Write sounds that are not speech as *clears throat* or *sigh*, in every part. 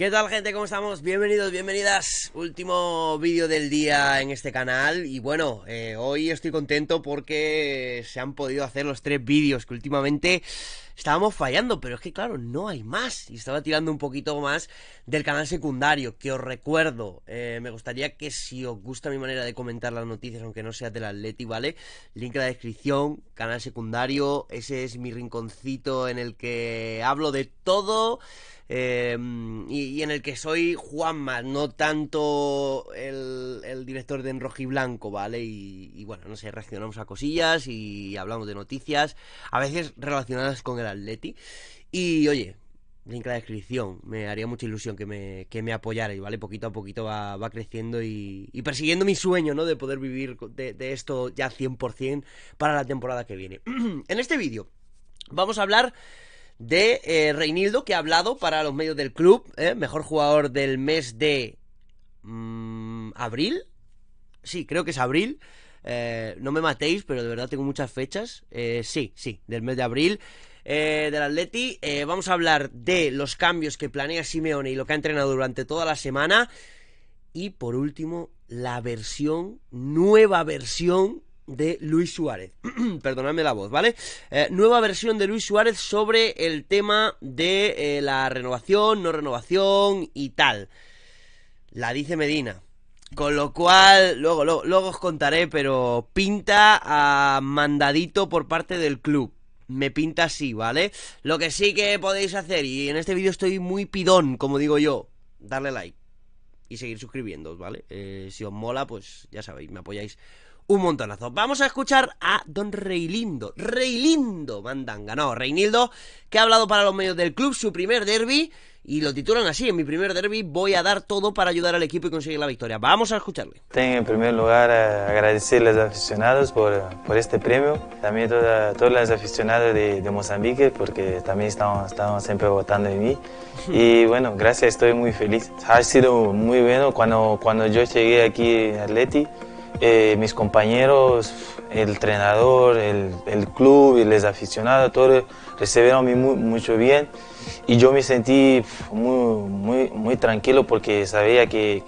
¿Qué tal gente? ¿Cómo estamos? Bienvenidos, bienvenidas. Último vídeo del día en este canal. Y bueno, eh, hoy estoy contento porque se han podido hacer los tres vídeos que últimamente estábamos fallando, pero es que claro, no hay más. Y estaba tirando un poquito más del canal secundario, que os recuerdo, eh, me gustaría que si os gusta mi manera de comentar las noticias, aunque no sea del Atleti, ¿vale? Link en la descripción, canal secundario, ese es mi rinconcito en el que hablo de todo Em, y, en el que soy Juanma, no tanto el, director de En blanco ¿vale? Y, bueno, no sé, reaccionamos a cosillas y hablamos de noticias, a veces relacionadas con el Atleti. Y oye, link la descripción. Me haría mucha ilusión que me, que me apoyarais, ¿vale? Poquito a poquito va, creciendo y, persiguiendo mi sueño, ¿no? De poder vivir de, de esto ya 100% para la temporada que viene. *clears throat* en este vídeo vamos a hablar de eh, Reinildo, que ha hablado para los medios del club, ¿eh? mejor jugador del mes de mm, abril. Sí, creo que es abril. Eh, no me matéis, pero de verdad tengo muchas fechas. sí, sí, del mes de abril. del Atleti, vamos a hablar de los cambios que planea Simeone y lo que ha entrenado durante toda la semana. Y por último, la versión, nueva versión de Luis Suárez. *clears throat* Perdonadme la voz, ¿vale? Eh, nueva versión de Luis Suárez sobre el tema de eh, la renovación, no renovación y tal. La dice Medina. Con lo cual, luego, luego, os contaré, pero pinta a mandadito por parte del club me pinta así, ¿vale? Lo que sí que podéis hacer, y en este vídeo estoy muy pidón, como digo yo, darle like y seguir suscribiéndoos, ¿vale? Eh, si os mola, pues ya sabéis, me apoyáis un montonazo. Vamos a escuchar a don Reilindo, Reilindo Mandanga, no, Reinildo, que ha hablado para los medios del club su primer derby y lo titulan así, en mi primer derby voy a dar todo para ayudar al equipo y conseguir la victoria. Vamos a escucharle. Tengo en primer lugar eh, agradecerles a los aficionados por, por este premio, también a todos los aficionados de, Mozambique porque también están, siempre votando en mí y bueno, gracias, estoy muy feliz. Ha sido muy bueno cuando, cuando yo llegué aquí a Atleti. Eh, mis compañeros, el entrenador, el, club, y los aficionados, todos recibieron a mí mucho bien y yo me sentí muy, muy, muy tranquilo porque sabía que,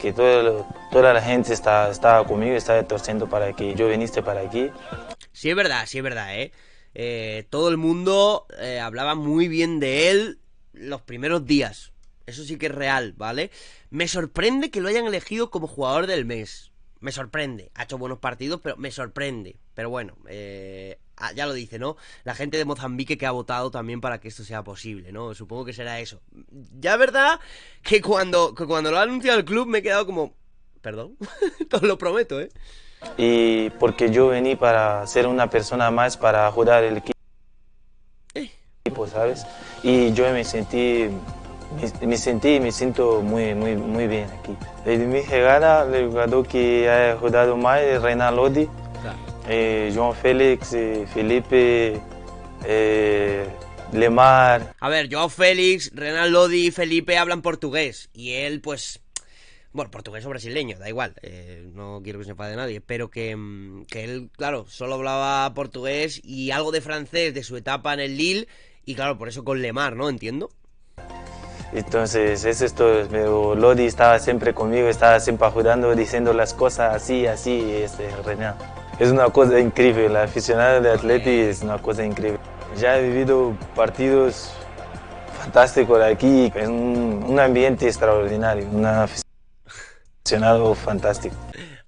toda la gente está, estaba conmigo, y estaba torciendo para que yo viniste para aquí. Sí es verdad, sí es verdad, ¿eh? eh todo el mundo eh, hablaba muy bien de él los primeros días. Eso sí que es real, ¿vale? Me sorprende que lo hayan elegido como jugador del mes me sorprende. Ha hecho buenos partidos, pero me sorprende. Pero bueno, eh, ah, ya lo dice, ¿no? La gente de Mozambique que ha votado también para que esto sea posible, ¿no? Supongo que será eso. Ya verdad que cuando, cuando lo ha anunciado el club me he quedado como... Perdón, *laughs* Te lo prometo, ¿eh? Y porque yo vení para ser una persona más para jugar el eh. equipo, ¿sabes? Y yo me sentí me, sentí y me siento muy, muy, muy bien aquí. mi llegada el jugador que ha jugado más, eh, Reina Lodi, claro. Eh, João Félix, eh, Felipe, Lemar. A ver, João Félix, Renan Lodi y Felipe hablan portugués y él, pues. Bueno, portugués o brasileño, da igual, no quiero que se de nadie, pero que, mm, que él, claro, solo hablaba portugués y algo de francés de su etapa en el Lille, y claro, por eso con Lemar, ¿no? Entiendo. Entonces, es esto, Pero Lodi estaba siempre conmigo, estaba siempre ayudando, diciendo las cosas así, así, este, Es una cosa increíble, la aficionada de Atleti es una cosa increíble. Ya he vivido partidos fantásticos aquí, es un, ambiente extraordinario, un aficionado fantástico.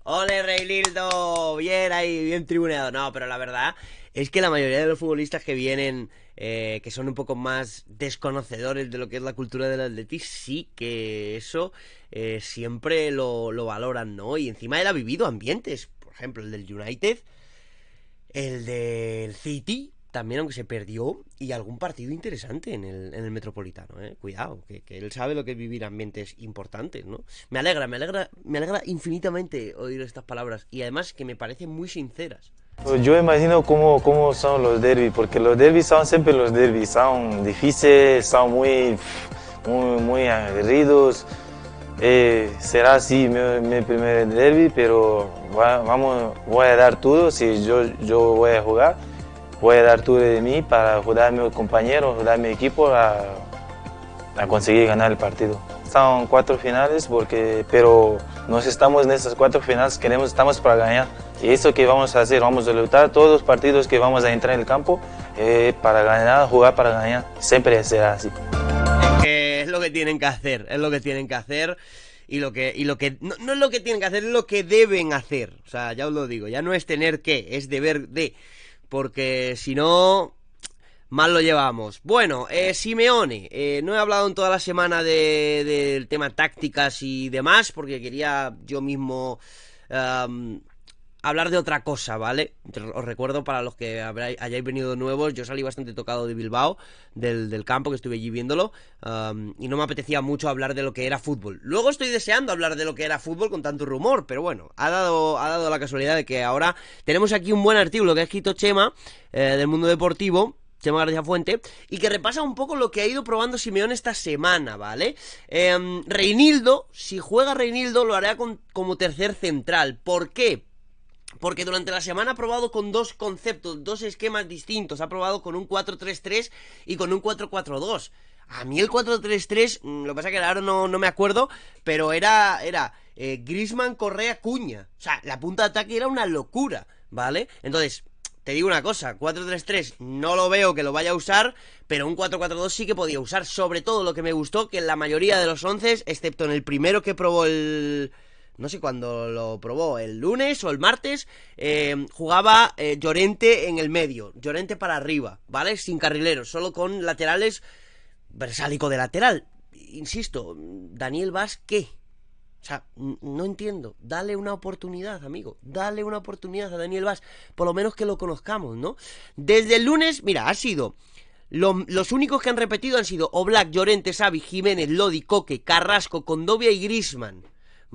Ole Lildo! bien ahí, bien tribuneado. No, pero la verdad es que la mayoría de los futbolistas que vienen, eh, que son un poco más desconocedores de lo que es la cultura del atletismo, sí que eso eh, siempre lo, valoran, ¿no? Y encima él ha vivido ambientes, por ejemplo, el del United, el del City, también aunque se perdió, y algún partido interesante en el, el Metropolitano, ¿eh? Cuidado, que, él sabe lo que es vivir ambientes importantes, ¿no? Me alegra, me alegra, me alegra infinitamente oír estas palabras, y además que me parecen muy sinceras. Pues yo imagino cómo, cómo son los derbis, porque los derbis son siempre los derbis, son difíciles, son muy, muy, aguerridos. Eh, será así mi, primer derby, pero vamos, voy a dar todo, si yo, yo voy a jugar, voy a dar todo de mí para ayudar a mis compañeros, ayudar a mi equipo a, a conseguir ganar el partido. Son cuatro finales, porque, pero nos estamos en esas cuatro finales, queremos, estamos para ganar. Y eso que vamos a hacer, vamos a luchar todos los partidos que vamos a entrar en el campo eh, para ganar, jugar para ganar, siempre será así. Eh, es lo que tienen que hacer, es lo que tienen que hacer y lo que, y lo que no, es lo que tienen que hacer, es lo que deben hacer. O sea, ya os lo digo, ya no es tener que, es deber de. Porque si no, mal lo llevamos. Bueno, eh, Simeone, no he hablado en toda la semana de, del tema tácticas y demás, porque quería yo mismo hablar de otra cosa, ¿vale? Os recuerdo para los que hayáis venido nuevos, yo salí bastante tocado de Bilbao, del, campo que estuve allí viéndolo, y no me apetecía mucho hablar de lo que era fútbol. Luego estoy deseando hablar de lo que era fútbol con tanto rumor, pero bueno, ha dado, ha dado la casualidad de que ahora tenemos aquí un buen artículo que ha escrito Chema eh, del mundo deportivo. Chema García Fuente, y que repasa un poco lo que ha ido probando Simeón esta semana, ¿vale? Em, Reinildo, si juega Reinildo, lo hará como tercer central. ¿Por qué? Porque durante la semana ha probado con dos conceptos, dos esquemas distintos. Ha probado con un 4-3-3 y con un 4-4-2. A mí el 4-3-3, mm, lo que pasa es que ahora no, me acuerdo, pero era, era eh, Grisman, Correa, Cuña. O sea, la punta de ataque era una locura, ¿vale? Entonces, te digo una cosa, 4-3-3 no lo veo que lo vaya a usar, pero un 4-4-2 sí que podía usar. Sobre todo lo que me gustó, que en la mayoría de los 11, excepto en el primero que probó el no sé cuándo lo probó, el lunes o el martes, eh, jugaba eh, Llorente en el medio, Llorente para arriba, ¿vale? Sin carrileros, solo con laterales, Bersálico de lateral. Insisto, Daniel ¿qué? O sea, no entiendo. Dale una oportunidad, amigo. Dale una oportunidad a Daniel Vaz. Por lo menos que lo conozcamos, ¿no? Desde el lunes, mira, ha sido. Los, únicos que han repetido han sido Oblak, Llorente, Xavi, Jiménez, Lodi, Coque, Carrasco, Condovia y Grisman.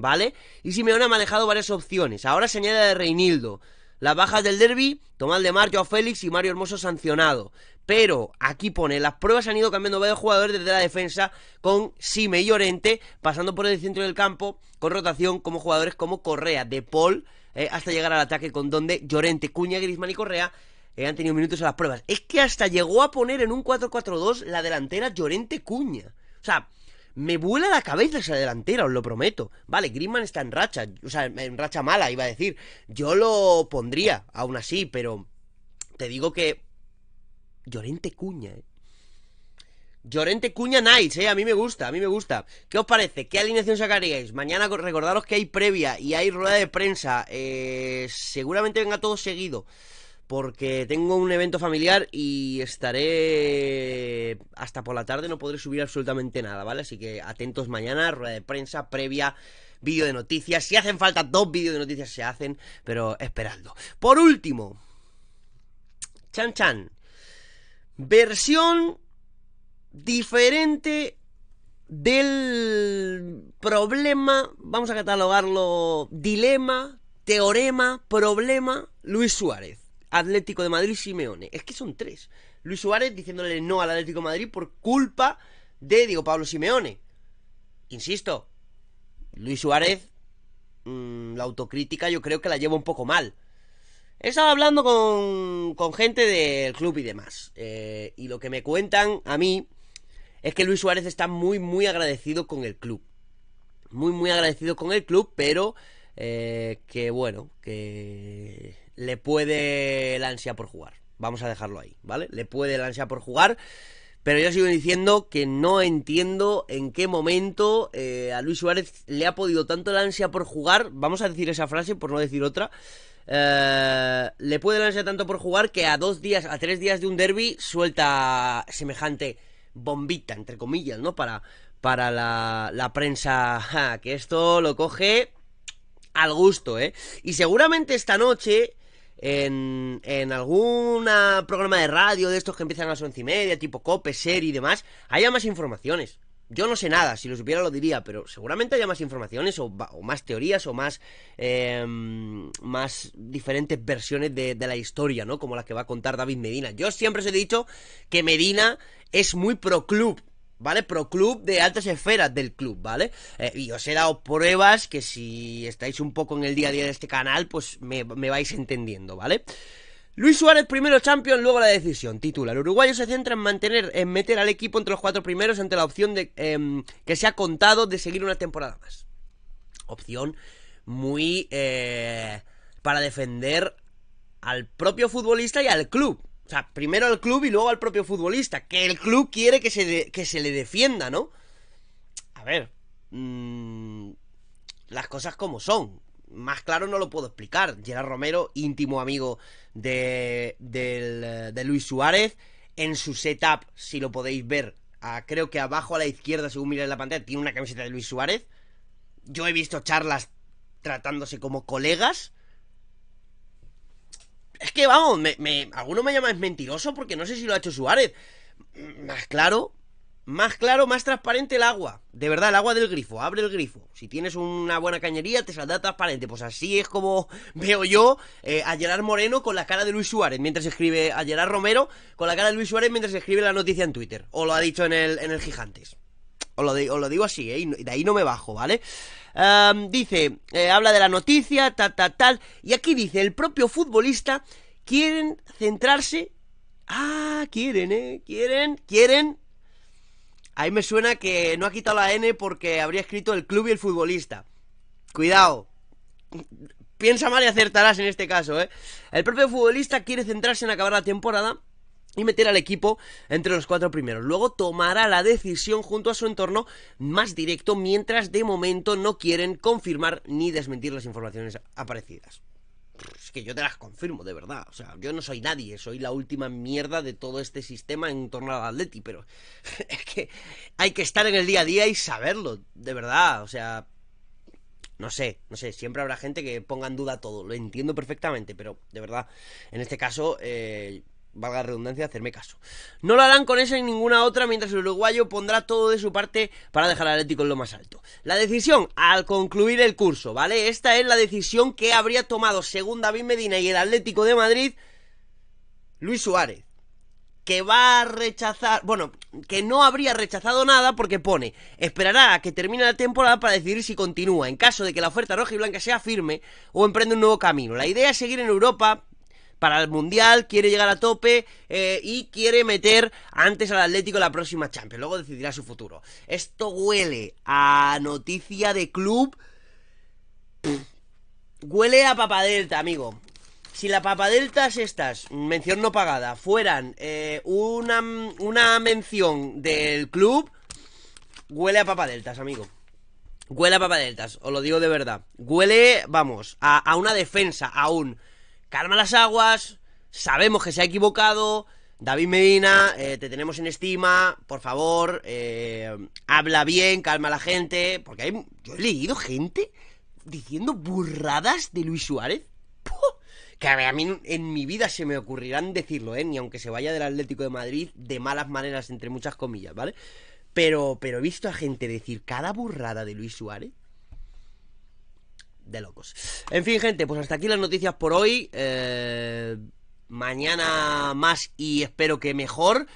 ¿vale? Y Simeone ha manejado varias opciones. Ahora se añade de Reinildo. Las bajas del derby, Tomás de Mario a Félix y Mario Hermoso sancionado. Pero aquí pone, las pruebas han ido cambiando varios jugadores desde la defensa con Sime y Llorente, pasando por el centro del campo con rotación como jugadores como Correa, De Paul, eh, hasta llegar al ataque con donde Llorente, Cuña, Grisman y Correa eh, han tenido minutos en las pruebas. Es que hasta llegó a poner en un 4-4-2 la delantera Llorente Cuña. O sea, me vuela la cabeza esa delantera, os lo prometo. Vale, Griezmann está en racha, o sea, en racha mala, iba a decir. Yo lo pondría, aún así, pero te digo que... Llorente Cuña, ¿eh? Llorente Cuña Nice, eh, a mí me gusta, a mí me gusta. ¿Qué os parece? ¿Qué alineación sacaríais? Mañana recordaros que hay previa y hay rueda de prensa. Eh, seguramente venga todo seguido porque tengo un evento familiar y estaré hasta por la tarde, no podré subir absolutamente nada, ¿vale? Así que atentos mañana, rueda de prensa, previa, vídeo de noticias. Si hacen falta dos vídeos de noticias, se hacen, pero esperando. Por último, Chan Chan, versión diferente del problema, vamos a catalogarlo, dilema, teorema, problema, Luis Suárez. Atlético de Madrid, Simeone. Es que son tres. Luis Suárez diciéndole no al Atlético de Madrid por culpa de Diego Pablo Simeone. Insisto, Luis Suárez, mm, la autocrítica yo creo que la lleva un poco mal. He estado hablando con, gente del club y demás. Eh, y lo que me cuentan a mí es que Luis Suárez está muy, muy agradecido con el club. Muy, muy agradecido con el club, pero eh, que bueno, que le puede la ansia por jugar. Vamos a dejarlo ahí, ¿vale? Le puede la ansia por jugar. Pero yo sigo diciendo que no entiendo en qué momento eh, a Luis Suárez le ha podido tanto la ansia por jugar. Vamos a decir esa frase por no decir otra. Eh, le puede la ansia tanto por jugar que a dos días, a tres días de un derby suelta semejante bombita, entre comillas, ¿no? Para, para la, la prensa. que esto lo coge al gusto, ¿eh? Y seguramente esta noche en, algún programa de radio de estos que empiezan a las once y media, tipo COPE, SER y demás, haya más informaciones. Yo no sé nada, si lo supiera lo diría, pero seguramente haya más informaciones o, más teorías o más, em, más diferentes versiones de, la historia, ¿no? Como la que va a contar David Medina. Yo siempre os he dicho que Medina es muy pro club, ¿vale? Pro Club de altas esferas del club, ¿vale? Eh, y os he dado pruebas que si estáis un poco en el día a día de este canal, pues me, vais entendiendo, ¿vale? Luis Suárez primero champion, luego la decisión. Titular. Uruguayo se centra en mantener, en meter al equipo entre los cuatro primeros ante la opción de em, que se ha contado de seguir una temporada más. Opción muy eh, para defender al propio futbolista y al club. O sea, primero al club y luego al propio futbolista. Que el club quiere que se, que se le defienda, ¿no? A ver. Mm, las cosas como son. Más claro no lo puedo explicar. Gerard Romero, íntimo amigo de, de, Luis Suárez, en su setup, si lo podéis ver, creo que abajo a la izquierda, según miráis la pantalla, tiene una camiseta de Luis Suárez. Yo he visto charlas tratándose como colegas es que vamos, me, me, alguno me llama mentiroso porque no sé si lo ha hecho Suárez. Más claro, más claro, más transparente el agua. De verdad, el agua del grifo. Abre el grifo. Si tienes una buena cañería, te saldrá transparente. Pues así es como *laughs* veo yo eh, a Gerard Moreno con la cara de Luis Suárez mientras escribe. A Gerard Romero con la cara de Luis Suárez mientras escribe la noticia en Twitter. O lo ha dicho en el, en Gigantes. O lo, digo así, eh, Y de ahí no me bajo, ¿vale? dice, eh, habla de la noticia, tal, tal, tal. Y aquí dice, el propio futbolista quieren centrarse. Ah, quieren, ¿eh? Quieren, quieren. Ahí me suena que no ha quitado la N porque habría escrito el club y el futbolista. Cuidado. Piensa mal y acertarás en este caso, ¿eh? El propio futbolista quiere centrarse en acabar la temporada y meter al equipo entre los cuatro primeros. Luego tomará la decisión junto a su entorno más directo mientras de momento no quieren confirmar ni desmentir las informaciones aparecidas. Es que yo te las confirmo, de verdad. O sea, yo no soy nadie, soy la última mierda de todo este sistema en torno al Atleti, pero *laughs* es que hay que estar en el día a día y saberlo, de verdad. O sea, no sé, no sé, siempre habrá gente que ponga en duda todo, lo entiendo perfectamente, pero de verdad, en este caso, eh, valga redundancia, hacerme caso. No lo harán con esa y ninguna otra, mientras el uruguayo pondrá todo de su parte para dejar al Atlético en lo más alto. La decisión al concluir el curso, ¿vale? Esta es la decisión que habría tomado, según David Medina y el Atlético de Madrid, Luis Suárez que va a rechazar, bueno, que no habría rechazado nada porque pone, esperará a que termine la temporada para decidir si continúa, en caso de que la oferta roja y blanca sea firme o emprende un nuevo camino. La idea es seguir en Europa para el Mundial, quiere llegar a tope eh, y quiere meter antes al Atlético la próxima Champions. Luego decidirá su futuro. Esto huele a noticia de club. huele a papadelta, amigo. Si las papadeltas estas, mención no pagada, fueran eh, una, una mención del club, huele a papadeltas, amigo. Huele a papadeltas, os lo digo de verdad. Huele, vamos, a, a una defensa, a un calma las aguas, sabemos que se ha equivocado, David Medina, eh, te tenemos en estima, por favor, eh, habla bien, calma la gente, porque hay, yo he leído gente diciendo burradas de Luis Suárez. Que a mí en mi vida se me ocurrirán decirlo, ¿eh? Ni aunque se vaya del Atlético de Madrid de malas maneras, entre muchas comillas, ¿vale? Pero, pero he visto a gente decir cada burrada de Luis Suárez de locos. En fin, gente, pues hasta aquí las noticias por hoy. Eh, mañana más y espero que mejor.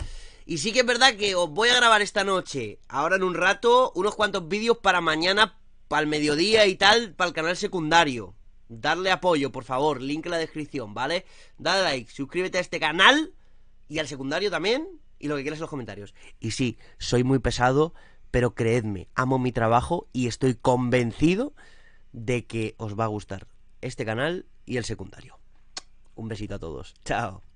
Y sí que es verdad que os voy a grabar esta noche, ahora en un rato, unos cuantos vídeos para mañana, para el mediodía y tal, para el canal secundario. Darle apoyo, por favor, link en la descripción, ¿vale? Dale like, suscríbete a este canal y al secundario también, y lo que quieras en los comentarios. Y sí, soy muy pesado, pero creedme, amo mi trabajo y estoy convencido de que os va a gustar este canal y el secundario. Un besito a todos. Chao.